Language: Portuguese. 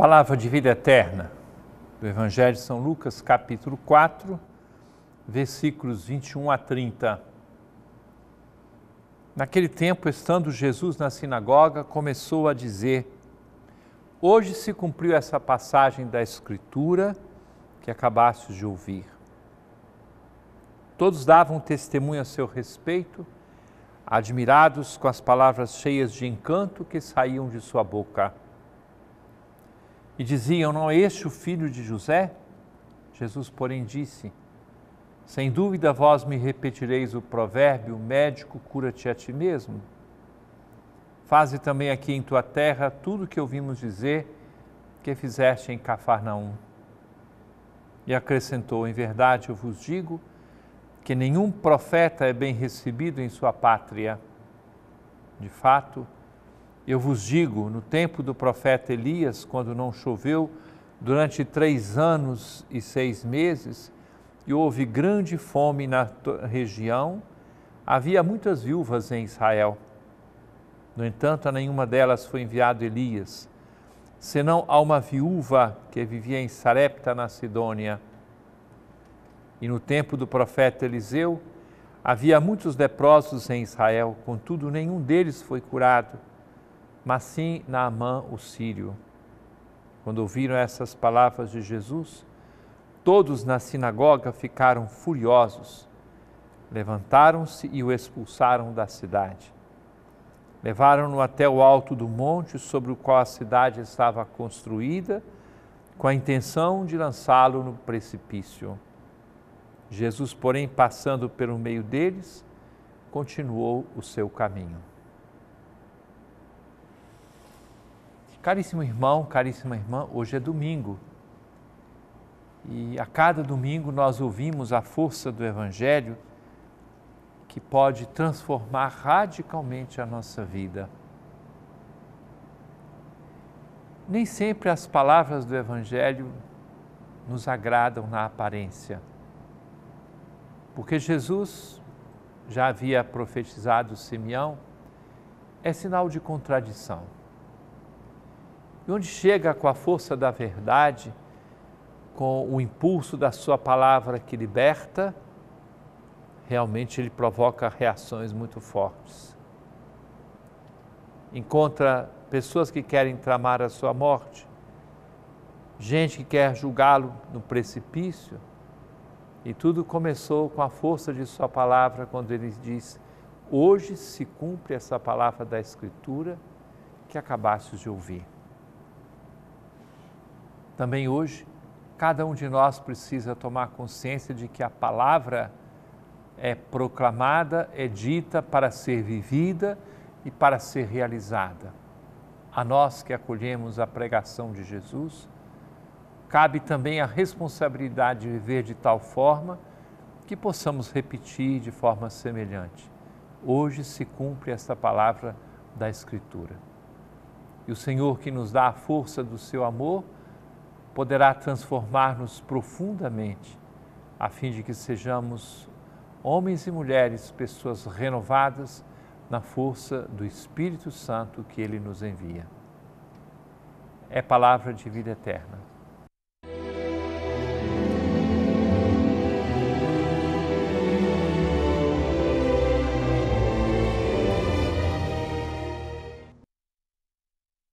Palavra de vida eterna do Evangelho de São Lucas, capítulo 4, versículos 21 a 30. Naquele tempo, estando Jesus na sinagoga, começou a dizer: Hoje se cumpriu essa passagem da Escritura que acabastes de ouvir. Todos davam testemunho a seu respeito, admirados com as palavras cheias de encanto que saíam de sua boca e diziam: Não é este o filho de José? Jesus, porém, disse: Sem dúvida vós me repetireis o provérbio: médico, cura-te a ti mesmo. Faze também aqui em tua terra tudo o que ouvimos dizer que fizeste em Cafarnaum. E acrescentou: Em verdade eu vos digo que nenhum profeta é bem recebido em sua pátria. De fato, eu vos digo: no tempo do profeta Elias, quando não choveu durante três anos e seis meses, e houve grande fome na região, havia muitas viúvas em Israel. No entanto, a nenhuma delas foi enviado Elias, senão a uma viúva que vivia em Sarepta, na Sidônia. E no tempo do profeta Eliseu, havia muitos leprosos em Israel, contudo, nenhum deles foi curado mas sim Naamã o sírio. Quando ouviram essas palavras de Jesus, todos na sinagoga ficaram furiosos. Levantaram-se e o expulsaram da cidade. Levaram-no até o alto do monte sobre o qual a cidade estava construída, com a intenção de lançá-lo no precipício. Jesus, porém, passando pelo meio deles, continuou o seu caminho. Caríssimo irmão, caríssima irmã, hoje é domingo. E a cada domingo nós ouvimos a força do Evangelho que pode transformar radicalmente a nossa vida. Nem sempre as palavras do Evangelho nos agradam na aparência, porque Jesus já havia profetizado Simeão, é sinal de contradição. E onde chega com a força da verdade, com o impulso da sua palavra que liberta, realmente ele provoca reações muito fortes. Encontra pessoas que querem tramar a sua morte, gente que quer julgá-lo no precipício. E tudo começou com a força de Sua palavra, quando ele diz: Hoje se cumpre essa palavra da Escritura que acabaste de ouvir. Também hoje, cada um de nós precisa tomar consciência de que a palavra é proclamada, é dita para ser vivida e para ser realizada. A nós que acolhemos a pregação de Jesus, cabe também a responsabilidade de viver de tal forma que possamos repetir de forma semelhante. Hoje se cumpre esta palavra da Escritura. E o Senhor que nos dá a força do seu amor, poderá transformar-nos profundamente, a fim de que sejamos homens e mulheres, pessoas renovadas na força do Espírito Santo que Ele nos envia. É palavra de vida eterna.